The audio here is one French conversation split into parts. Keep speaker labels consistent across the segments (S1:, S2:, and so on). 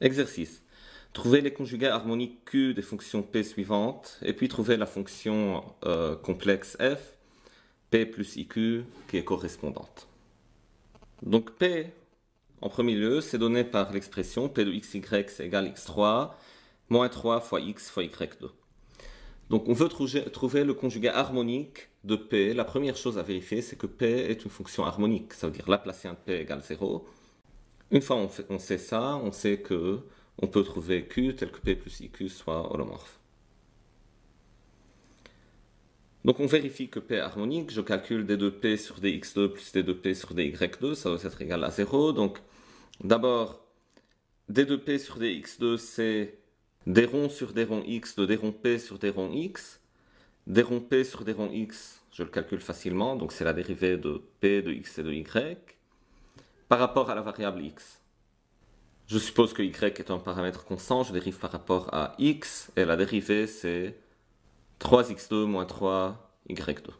S1: Exercice. Trouvez les conjugats harmoniques Q des fonctions P suivantes, et puis trouver la fonction euh, complexe F, P plus IQ, qui est correspondante. Donc P, en premier lieu, c'est donné par l'expression P de xy égale x3, moins 3 fois x fois y2. Donc on veut trouver le conjugué harmonique de P. La première chose à vérifier, c'est que P est une fonction harmonique. Ça veut dire Laplacien de P égale 0. Une fois on, sait ça, on sait que on peut trouver Q tel que P plus IQ soit holomorphe. Donc on vérifie que P est harmonique, je calcule D2P sur DX2 plus D2P sur DY2, ça doit être égal à 0. Donc d'abord, D2P sur DX2 c'est D rond sur D rond X de D rond P sur D rond X. D rond P sur D rond X, je le calcule facilement, donc c'est la dérivée de P de X et de Y par rapport à la variable x. Je suppose que y est un paramètre constant, je dérive par rapport à x, et la dérivée c'est 3x2 moins 3y2.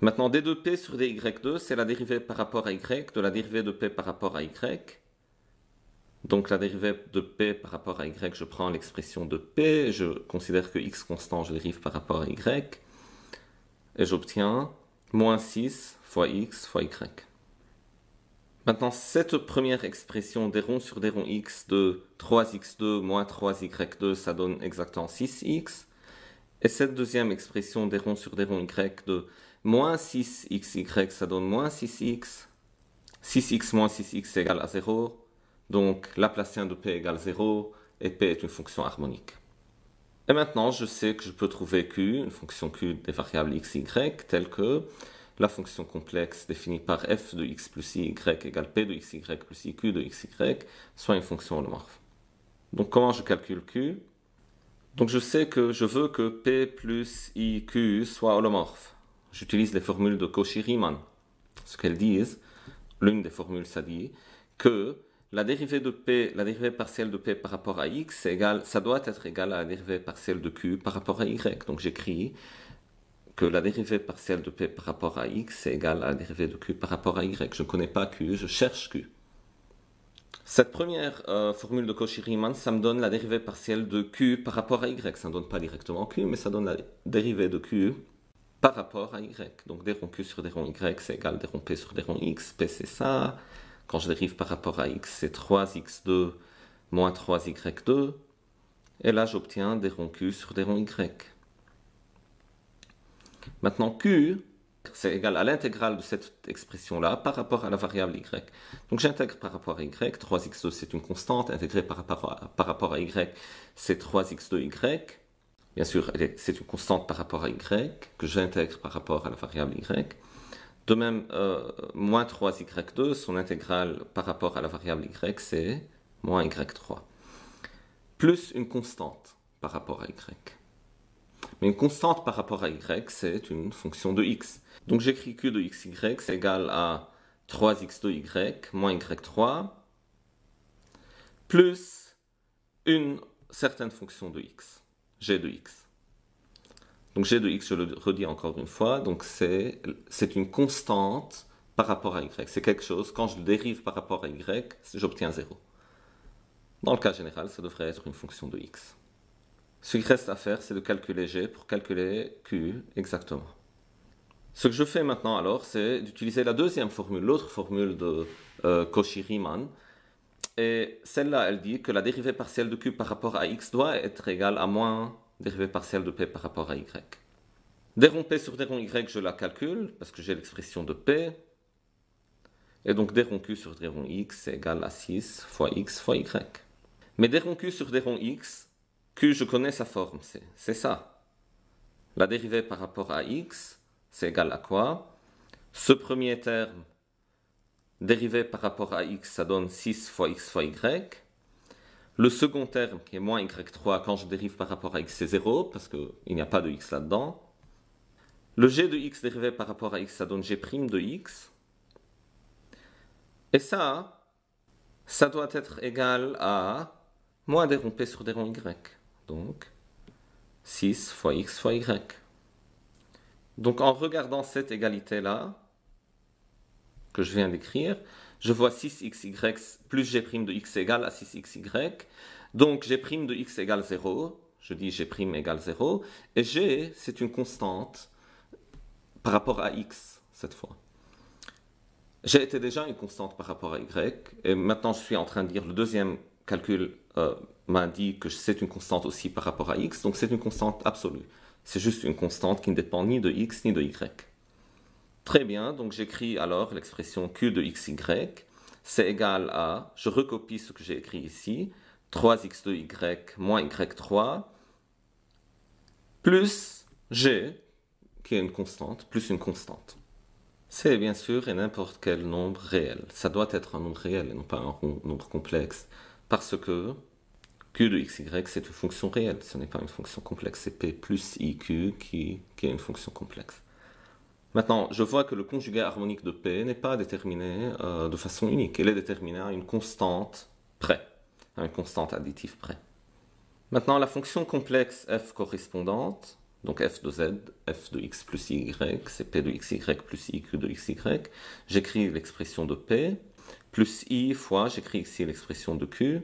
S1: Maintenant, d2p sur dy2, c'est la dérivée par rapport à y, de la dérivée de p par rapport à y. Donc la dérivée de p par rapport à y, je prends l'expression de p, je considère que x constant, je dérive par rapport à y, et j'obtiens moins 6 fois x fois y. Maintenant, cette première expression des ronds sur des ronds x de 3x2 moins 3y2, ça donne exactement 6x. Et cette deuxième expression des ronds sur des ronds y de moins 6xy, ça donne moins 6x. 6x moins 6x égal à 0. Donc, la place de p égale 0 et p est une fonction harmonique. Et maintenant, je sais que je peux trouver Q, une fonction Q des variables x, y, telle que la fonction complexe définie par f de x plus y égale p de x, y plus iq de x, y soit une fonction holomorphe. Donc comment je calcule Q Donc je sais que je veux que p plus iq soit holomorphe. J'utilise les formules de Cauchy-Riemann. Ce qu'elles disent, l'une des formules, ça dit que la dérivée de p, la dérivée partielle de p par rapport à x, égal, ça doit être égal à la dérivée partielle de q par rapport à y. Donc j'écris que la dérivée partielle de p par rapport à x est égale à la dérivée de q par rapport à y. Je ne connais pas q, je cherche q. Cette première euh, formule de Cauchy-Riemann, ça me donne la dérivée partielle de q par rapport à y. Ça ne donne pas directement q, mais ça donne la dérivée de q par rapport à y. Donc des ronds q sur des ronds y, c'est égal à ronds p sur des ronds x. p c'est ça quand je dérive par rapport à x, c'est 3x2 moins 3y2. Et là, j'obtiens des ronds q sur des ronds y. Maintenant, q, c'est égal à l'intégrale de cette expression-là par rapport à la variable y. Donc j'intègre par rapport à y, 3x2 c'est une constante, intégrée par rapport à, par rapport à y, c'est 3x2y. Bien sûr, c'est une constante par rapport à y, que j'intègre par rapport à la variable y. De même, euh, moins 3y2, son intégrale par rapport à la variable y, c'est moins y3. Plus une constante par rapport à y. Mais une constante par rapport à y, c'est une fonction de x. Donc j'écris q de xy, c'est égal à 3x 2 y moins y3 plus une certaine fonction de x, g de x. Donc g de x, je le redis encore une fois, donc c'est une constante par rapport à y. C'est quelque chose, quand je dérive par rapport à y, j'obtiens 0. Dans le cas général, ça devrait être une fonction de x. Ce qui reste à faire, c'est de calculer g pour calculer q exactement. Ce que je fais maintenant alors, c'est d'utiliser la deuxième formule, l'autre formule de euh, Cauchy-Riemann. Et celle-là, elle dit que la dérivée partielle de q par rapport à x doit être égale à moins dérivée partielle de P par rapport à Y. Déron P sur déron Y, je la calcule, parce que j'ai l'expression de P. Et donc déron Q sur déron X est égal à 6 fois X fois Y. Mais déron Q sur déron X, Q, je connais sa forme, c'est ça. La dérivée par rapport à X, c'est égal à quoi Ce premier terme, dérivé par rapport à X, ça donne 6 fois X fois Y. Le second terme, qui est moins y3 quand je dérive par rapport à x, c'est 0, parce qu'il n'y a pas de x là-dedans. Le g de x dérivé par rapport à x, ça donne g' de x. Et ça, ça doit être égal à moins des p sur des ronds y. Donc, 6 fois x fois y. Donc en regardant cette égalité-là, que je viens d'écrire, je vois 6xy plus g' de x égale à 6xy. Donc g' de x égale 0, je dis g' égale 0, et g, c'est une constante par rapport à x, cette fois. J'ai été déjà une constante par rapport à y, et maintenant je suis en train de dire le deuxième calcul euh, m'a dit que c'est une constante aussi par rapport à x, donc c'est une constante absolue. C'est juste une constante qui ne dépend ni de x ni de y. Très bien, donc j'écris alors l'expression Q de xy, c'est égal à, je recopie ce que j'ai écrit ici, 3 x de y moins y3 plus g, qui est une constante, plus une constante. C'est bien sûr et n'importe quel nombre réel. Ça doit être un nombre réel et non pas un nombre complexe, parce que q de x, y, c'est une fonction réelle, ce n'est pas une fonction complexe, c'est p plus iq qui, qui est une fonction complexe. Maintenant, je vois que le conjugué harmonique de P n'est pas déterminé euh, de façon unique. Il est déterminé à une constante près, à une constante additive près. Maintenant, la fonction complexe f correspondante, donc f de z, f de x plus y, c'est p de xy plus iq de xy. J'écris l'expression de p, plus i fois, j'écris ici l'expression de q.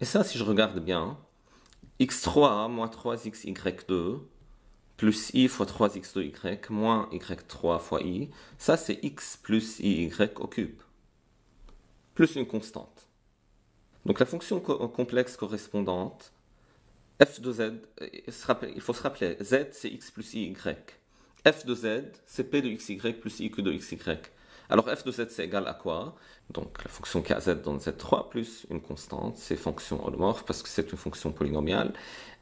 S1: Et ça, si je regarde bien, x3 moins 3xy2 plus i fois 3x de y moins y3 fois i, ça c'est x plus iy au cube, plus une constante. Donc la fonction complexe correspondante, f de z, euh, il faut se rappeler, z c'est x plus iy. f de z c'est p de xy plus iq de xy. Alors f de z c'est égal à quoi Donc la fonction kz dans z3 plus une constante, c'est fonction holomorphe parce que c'est une fonction polynomiale.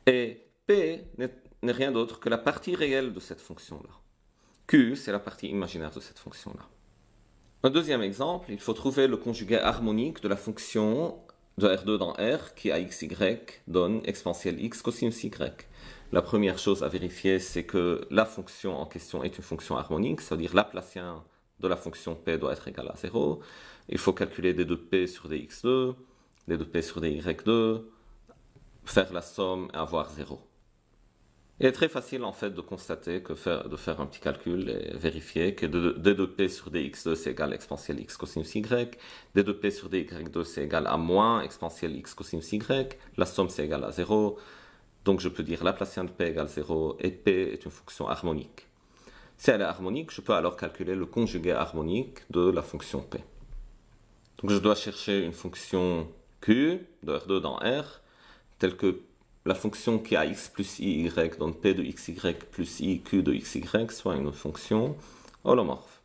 S1: Et p n'est n'est rien d'autre que la partie réelle de cette fonction-là. Q, c'est la partie imaginaire de cette fonction-là. Un deuxième exemple, il faut trouver le conjugué harmonique de la fonction de R2 dans R qui à xy donne exponentielle x cosinus y. La première chose à vérifier, c'est que la fonction en question est une fonction harmonique, c'est-à-dire l'aplacien de la fonction p doit être égal à 0. Il faut calculer d 2p sur dx x2, d 2p sur dy 2 faire la somme et avoir 0. Il est très facile en fait de constater que faire, de faire un petit calcul et vérifier que d2p sur dx2 c'est égal à exponentielle x cosinus y, d2p sur dy2 c'est égal à moins exponentielle x cosinus y, la somme c'est égal à 0, donc je peux dire la de p égale 0 et p est une fonction harmonique. Si elle est harmonique, je peux alors calculer le conjugué harmonique de la fonction p. Donc je dois chercher une fonction q de R2 dans R telle que la fonction qui a x plus y, donc p de xy plus i q de xy, soit une fonction holomorphe.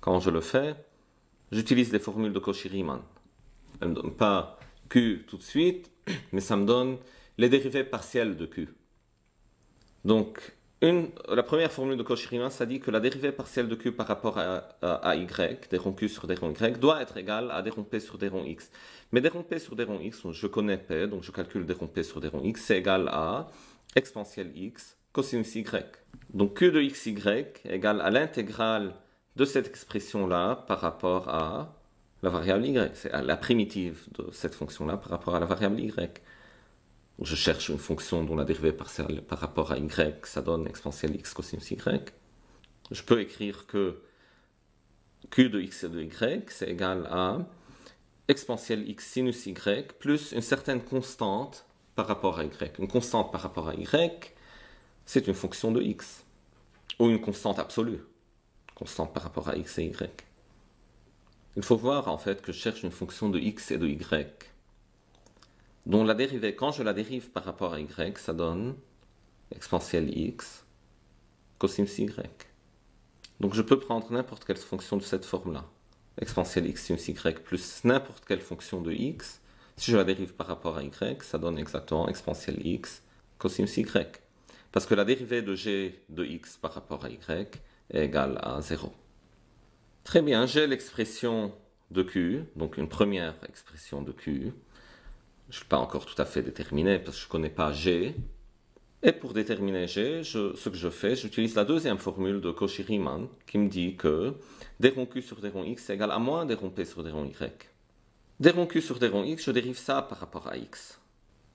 S1: Quand je le fais, j'utilise les formules de Cauchy-Riemann. Elle ne me donne pas q tout de suite, mais ça me donne les dérivées partielles de q. Donc, la première formule de Cauchy-Riemann, ça dit que la dérivée partielle de Q par rapport à, Y, des ronds Q sur des ronds Y, doit être égale à des P sur des ronds X. Mais des P sur des ronds X, je connais P, donc je calcule des P sur des ronds X, c'est égal à exponentielle X cosinus Y. Donc Q de XY égal à l'intégrale de cette expression-là par rapport à la variable Y. C'est la primitive de cette fonction-là par rapport à la variable Y je cherche une fonction dont la dérivée partielle par rapport à y, ça donne exponentielle x cosinus y. Je peux écrire que q de x et de y, c'est égal à exponentielle x sinus y plus une certaine constante par rapport à y. Une constante par rapport à y, c'est une fonction de x. Ou une constante absolue. Constante par rapport à x et y. Il faut voir en fait que je cherche une fonction de x et de y donc la dérivée, quand je la dérive par rapport à y, ça donne exponentielle x cosinus y. Donc je peux prendre n'importe quelle fonction de cette forme-là, exponentielle x y plus n'importe quelle fonction de x. Si je la dérive par rapport à y, ça donne exactement exponentielle x cosinus y. Parce que la dérivée de g de x par rapport à y est égale à 0. Très bien, j'ai l'expression de q, donc une première expression de q, je ne suis pas encore tout à fait déterminé parce que je ne connais pas G. Et pour déterminer G, ce que je fais, j'utilise la deuxième formule de Cauchy-Riemann qui me dit que d sur d rond X égal à moins d sur des ronds Y. d sur d X, je dérive ça par rapport à X.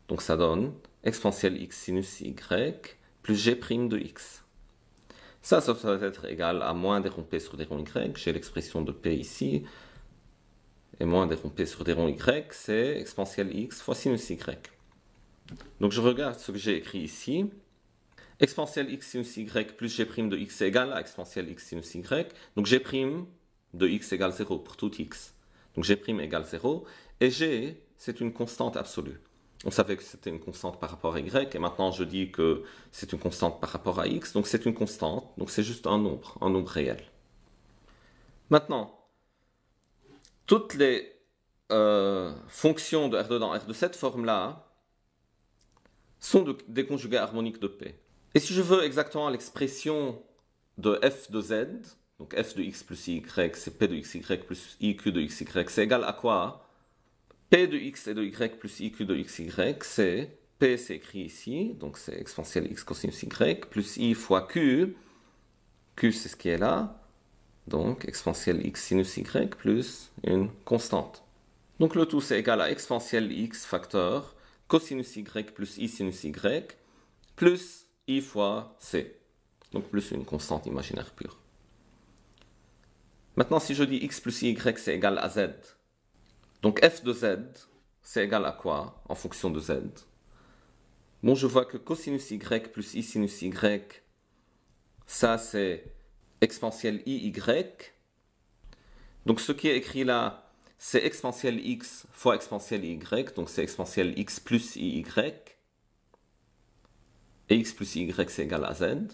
S1: Donc ça donne exponentielle X sinus Y plus G' de X. Ça, ça doit être égal à moins d sur d Y. J'ai l'expression de P ici et moins décompté sur des ronds y, c'est exponentielle x fois sinus y. Donc je regarde ce que j'ai écrit ici. Exponentielle x sinus y plus g' de x égal à exponentielle x sinus y. Donc g' de x égale 0 pour tout x. Donc g' égale 0. Et g, c'est une constante absolue. On savait que c'était une constante par rapport à y, et maintenant je dis que c'est une constante par rapport à x, donc c'est une constante, donc c'est juste un nombre, un nombre réel. Maintenant, toutes les euh, fonctions de R2 dans R de cette forme-là sont des conjugués harmoniques de P. Et si je veux exactement l'expression de f de z, donc f de x plus y, c'est p de xy plus iq de xy, c'est égal à quoi p de x et de y plus iq de xy, c'est p c'est écrit ici, donc c'est exponentiel x cosinus y, plus i fois q, q c'est ce qui est là, donc exponentielle x sinus y plus une constante. Donc le tout c'est égal à exponentielle x facteur cosinus y plus i sinus y plus i fois c. Donc plus une constante imaginaire pure. Maintenant si je dis x plus y c'est égal à z. Donc f de z c'est égal à quoi en fonction de z Bon je vois que cosinus y plus i sinus y ça c'est exponentielle i, y. Donc ce qui est écrit là, c'est exponentielle x fois exponentielle y, donc c'est exponentielle x plus y, et x plus y c'est égal à z.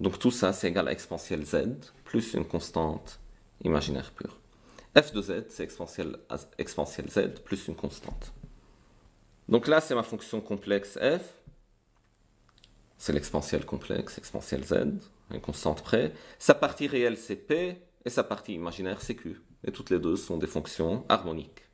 S1: Donc tout ça c'est égal à exponentielle z plus une constante imaginaire pure. f de z c'est exponentielle, exponentielle z plus une constante. Donc là c'est ma fonction complexe f, c'est l'exponentielle complexe, exponentielle z une constante près. Sa partie réelle, c'est P, et sa partie imaginaire, c'est Q. Et toutes les deux sont des fonctions harmoniques.